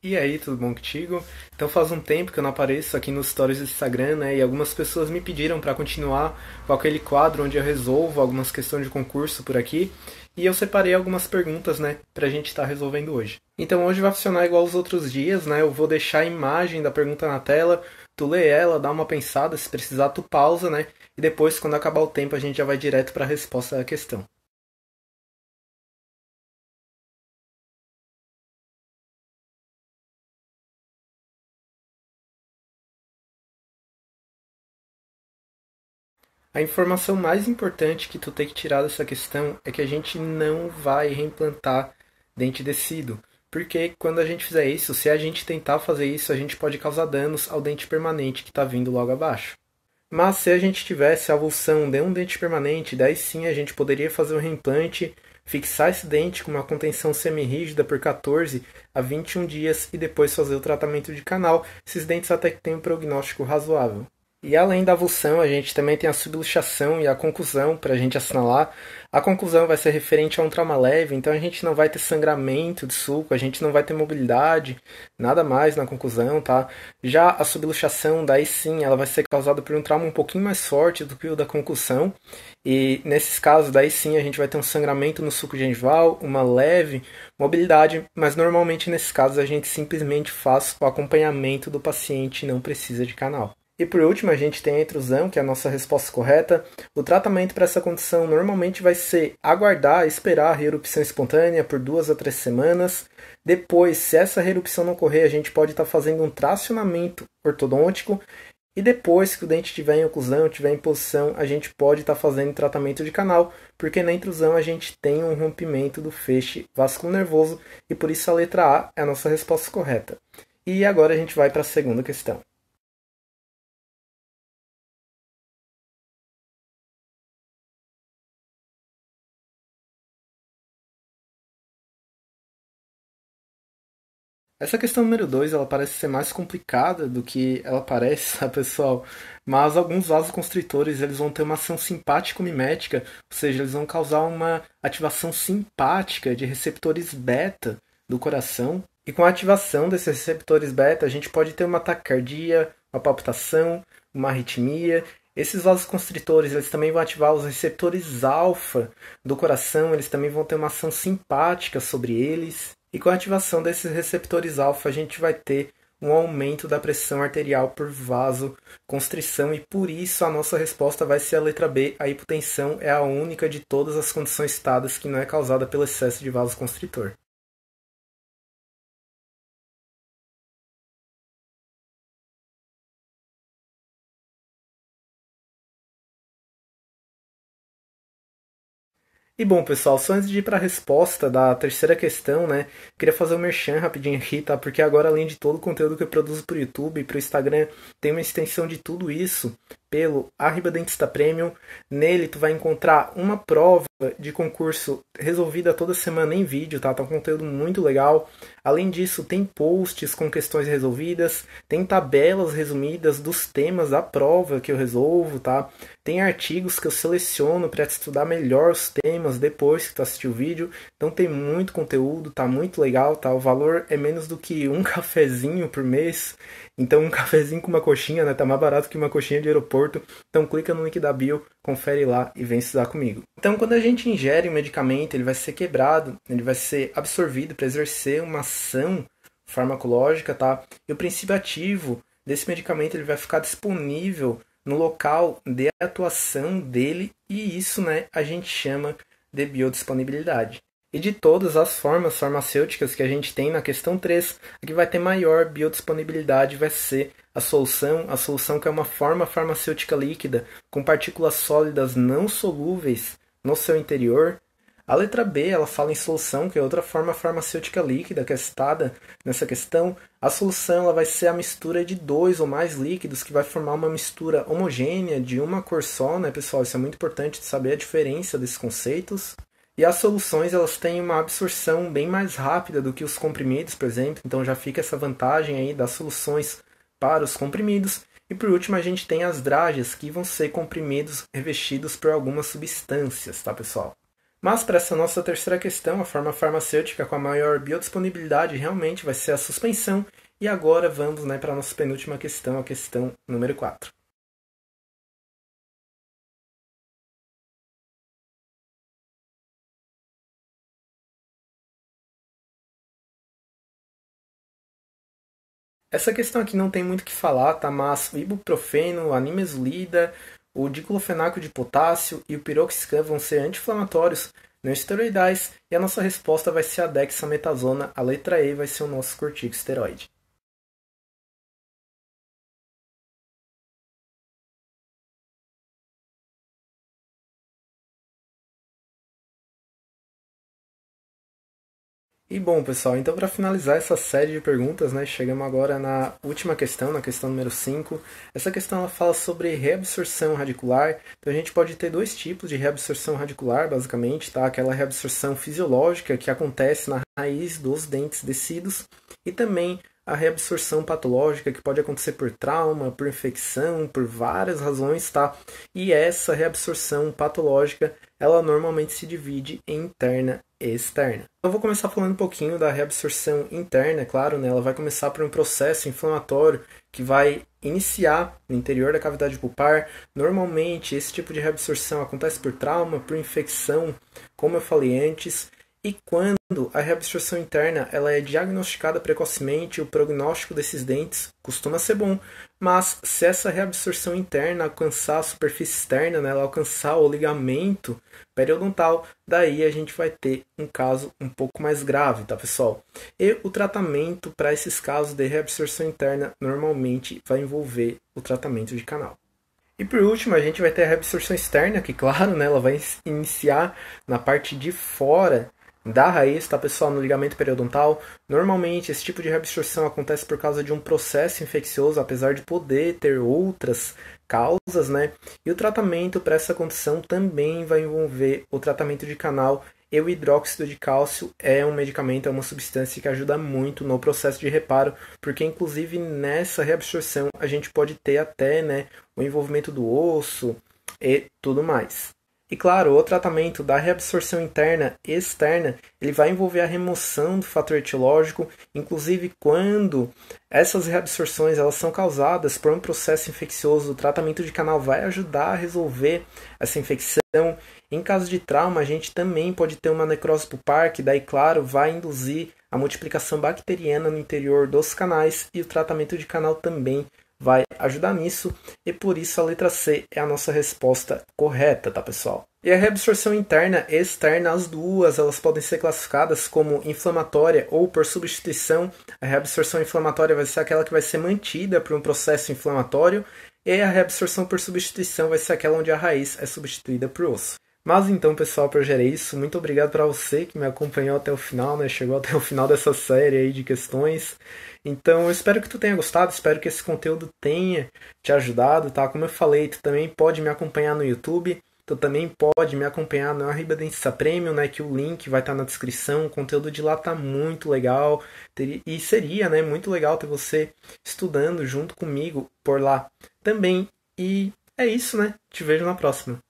E aí, tudo bom contigo? Então faz um tempo que eu não apareço aqui nos stories do Instagram, né? E algumas pessoas me pediram para continuar com aquele quadro onde eu resolvo algumas questões de concurso por aqui. E eu separei algumas perguntas, né, pra gente estar tá resolvendo hoje. Então hoje vai funcionar igual os outros dias, né? Eu vou deixar a imagem da pergunta na tela, tu lê ela, dá uma pensada, se precisar tu pausa, né? E depois quando acabar o tempo a gente já vai direto para a resposta da questão. A informação mais importante que tu tem que tirar dessa questão é que a gente não vai reimplantar dente descido. Porque quando a gente fizer isso, se a gente tentar fazer isso, a gente pode causar danos ao dente permanente que está vindo logo abaixo. Mas se a gente tivesse a avulsão de um dente permanente, daí sim a gente poderia fazer um reimplante, fixar esse dente com uma contenção semi-rígida por 14 a 21 dias e depois fazer o tratamento de canal, esses dentes até que têm um prognóstico razoável. E além da avulsão, a gente também tem a subluxação e a conclusão para a gente assinalar. A conclusão vai ser referente a um trauma leve, então a gente não vai ter sangramento de suco, a gente não vai ter mobilidade, nada mais na conclusão, tá? Já a subluxação, daí sim, ela vai ser causada por um trauma um pouquinho mais forte do que o da concussão. E nesses casos, daí sim, a gente vai ter um sangramento no suco gengival, uma leve mobilidade, mas normalmente nesses casos a gente simplesmente faz o acompanhamento do paciente e não precisa de canal. E por último, a gente tem a intrusão, que é a nossa resposta correta. O tratamento para essa condição normalmente vai ser aguardar, esperar a reerupção espontânea por duas a três semanas. Depois, se essa reerupção não ocorrer, a gente pode estar tá fazendo um tracionamento ortodôntico. E depois que o dente tiver em oclusão, tiver em posição, a gente pode estar tá fazendo tratamento de canal, porque na intrusão a gente tem um rompimento do feixe vascular nervoso e por isso a letra A é a nossa resposta correta. E agora a gente vai para a segunda questão. Essa questão número 2, ela parece ser mais complicada do que ela parece, tá, pessoal? Mas alguns vasoconstritores, eles vão ter uma ação simpático-mimética, ou seja, eles vão causar uma ativação simpática de receptores beta do coração. E com a ativação desses receptores beta, a gente pode ter uma taquicardia, uma palpitação, uma arritmia esses vasoconstritores, eles também vão ativar os receptores alfa do coração, eles também vão ter uma ação simpática sobre eles. E com a ativação desses receptores alfa, a gente vai ter um aumento da pressão arterial por vasoconstrição e por isso a nossa resposta vai ser a letra B. A hipotensão é a única de todas as condições citadas que não é causada pelo excesso de vasoconstritor. E bom, pessoal, só antes de ir para a resposta da terceira questão, né? Queria fazer um merchan rapidinho aqui, tá? Porque agora, além de todo o conteúdo que eu produzo para o YouTube e para o Instagram, tem uma extensão de tudo isso pelo Arriba Dentista Premium. Nele tu vai encontrar uma prova de concurso resolvida toda semana em vídeo, tá? Tá um conteúdo muito legal. Além disso, tem posts com questões resolvidas, tem tabelas resumidas dos temas da prova que eu resolvo, tá? Tem artigos que eu seleciono para estudar melhor os temas depois que tu assistir o vídeo. Então tem muito conteúdo, tá muito legal, tá? O valor é menos do que um cafezinho por mês. Então um cafezinho com uma coxinha, né? Tá mais barato que uma coxinha de aeroporto conforto. Então clica no link da bio, confere lá e vem estudar comigo. Então quando a gente ingere um medicamento, ele vai ser quebrado, ele vai ser absorvido para exercer uma ação farmacológica, tá? E o princípio ativo desse medicamento ele vai ficar disponível no local de atuação dele e isso, né, a gente chama de biodisponibilidade e de todas as formas farmacêuticas que a gente tem na questão 3, a que vai ter maior biodisponibilidade vai ser a solução, a solução que é uma forma farmacêutica líquida com partículas sólidas não solúveis no seu interior. A letra B, ela fala em solução, que é outra forma farmacêutica líquida que é citada nessa questão. A solução ela vai ser a mistura de dois ou mais líquidos que vai formar uma mistura homogênea de uma cor só, né, pessoal? Isso é muito importante de saber a diferença desses conceitos. E as soluções elas têm uma absorção bem mais rápida do que os comprimidos, por exemplo. Então já fica essa vantagem aí das soluções para os comprimidos. E por último, a gente tem as drages, que vão ser comprimidos revestidos por algumas substâncias, tá pessoal? Mas para essa nossa terceira questão, a forma farmacêutica com a maior biodisponibilidade realmente vai ser a suspensão. E agora vamos né, para a nossa penúltima questão, a questão número 4. Essa questão aqui não tem muito o que falar, tá? Mas o ibuprofeno, a nimesulida, o diclofenaco de potássio e o piroxicam vão ser anti-inflamatórios, não esteroidais, e a nossa resposta vai ser a dexametasona, a letra E vai ser o nosso corticosteroide. E bom, pessoal, então para finalizar essa série de perguntas, né, chegamos agora na última questão, na questão número 5. Essa questão ela fala sobre reabsorção radicular. Então a gente pode ter dois tipos de reabsorção radicular, basicamente, tá? Aquela reabsorção fisiológica que acontece na raiz dos dentes descidos e também a reabsorção patológica que pode acontecer por trauma, por infecção, por várias razões, tá? E essa reabsorção patológica, ela normalmente se divide em interna e externa. Eu vou começar falando um pouquinho da reabsorção interna, claro, né? Ela vai começar por um processo inflamatório que vai iniciar no interior da cavidade pulpar. Normalmente, esse tipo de reabsorção acontece por trauma, por infecção, como eu falei antes, e quando a reabsorção interna ela é diagnosticada precocemente, o prognóstico desses dentes costuma ser bom, mas se essa reabsorção interna alcançar a superfície externa, né, ela alcançar o ligamento periodontal, daí a gente vai ter um caso um pouco mais grave, tá pessoal? E o tratamento para esses casos de reabsorção interna normalmente vai envolver o tratamento de canal. E por último, a gente vai ter a reabsorção externa, que claro, né, ela vai iniciar na parte de fora da raiz, tá pessoal, no ligamento periodontal. Normalmente esse tipo de reabsorção acontece por causa de um processo infeccioso, apesar de poder ter outras causas, né? E o tratamento para essa condição também vai envolver o tratamento de canal e o hidróxido de cálcio é um medicamento, é uma substância que ajuda muito no processo de reparo, porque inclusive nessa reabsorção a gente pode ter até né, o envolvimento do osso e tudo mais. E claro, o tratamento da reabsorção interna e externa, ele vai envolver a remoção do fator etiológico, inclusive quando essas reabsorções elas são causadas por um processo infeccioso, o tratamento de canal vai ajudar a resolver essa infecção. Em caso de trauma, a gente também pode ter uma necrose pulpar, que daí, claro, vai induzir a multiplicação bacteriana no interior dos canais e o tratamento de canal também vai ajudar nisso, e por isso a letra C é a nossa resposta correta, tá pessoal? E a reabsorção interna e externa, as duas, elas podem ser classificadas como inflamatória ou por substituição. A reabsorção inflamatória vai ser aquela que vai ser mantida por um processo inflamatório, e a reabsorção por substituição vai ser aquela onde a raiz é substituída por osso. Mas então, pessoal, para gerar isso, muito obrigado para você que me acompanhou até o final, né? Chegou até o final dessa série aí de questões. Então, eu espero que tu tenha gostado, espero que esse conteúdo tenha te ajudado, tá? Como eu falei, tu também pode me acompanhar no YouTube. Tu também pode me acompanhar na Arribadentista Premium, né? Que o link vai estar tá na descrição. O conteúdo de lá tá muito legal. E seria, né? Muito legal ter você estudando junto comigo por lá também. E é isso, né? Te vejo na próxima.